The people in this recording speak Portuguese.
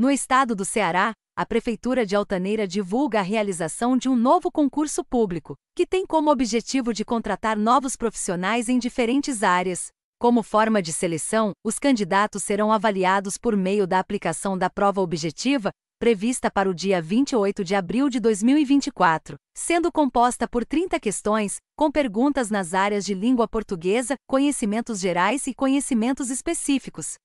No estado do Ceará, a Prefeitura de Altaneira divulga a realização de um novo concurso público, que tem como objetivo de contratar novos profissionais em diferentes áreas. Como forma de seleção, os candidatos serão avaliados por meio da aplicação da prova objetiva, prevista para o dia 28 de abril de 2024, sendo composta por 30 questões, com perguntas nas áreas de língua portuguesa, conhecimentos gerais e conhecimentos específicos,